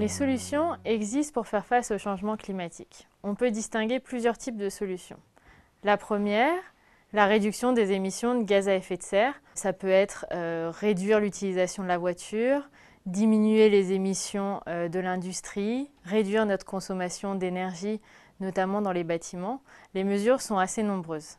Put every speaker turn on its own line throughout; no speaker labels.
Les solutions existent pour faire face au changement climatique. On peut distinguer plusieurs types de solutions. La première, la réduction des émissions de gaz à effet de serre. Ça peut être euh, réduire l'utilisation de la voiture, diminuer les émissions euh, de l'industrie, réduire notre consommation d'énergie, notamment dans les bâtiments. Les mesures sont assez nombreuses.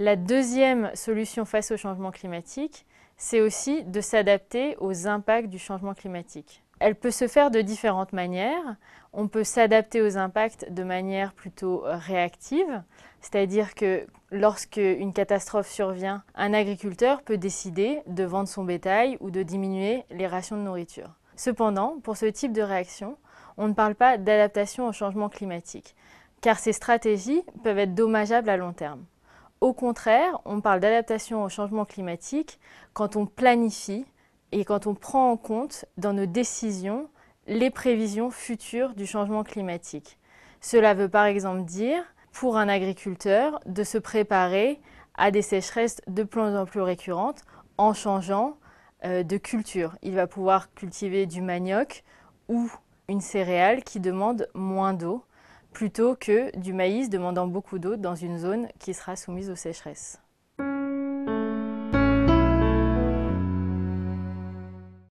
La deuxième solution face au changement climatique, c'est aussi de s'adapter aux impacts du changement climatique. Elle peut se faire de différentes manières. On peut s'adapter aux impacts de manière plutôt réactive, c'est-à-dire que lorsque une catastrophe survient, un agriculteur peut décider de vendre son bétail ou de diminuer les rations de nourriture. Cependant, pour ce type de réaction, on ne parle pas d'adaptation au changement climatique, car ces stratégies peuvent être dommageables à long terme. Au contraire, on parle d'adaptation au changement climatique quand on planifie et quand on prend en compte dans nos décisions les prévisions futures du changement climatique. Cela veut par exemple dire, pour un agriculteur, de se préparer à des sécheresses de plus en plus récurrentes en changeant euh, de culture. Il va pouvoir cultiver du manioc ou une céréale qui demande moins d'eau plutôt que du maïs demandant beaucoup d'eau dans une zone qui sera soumise aux sécheresses.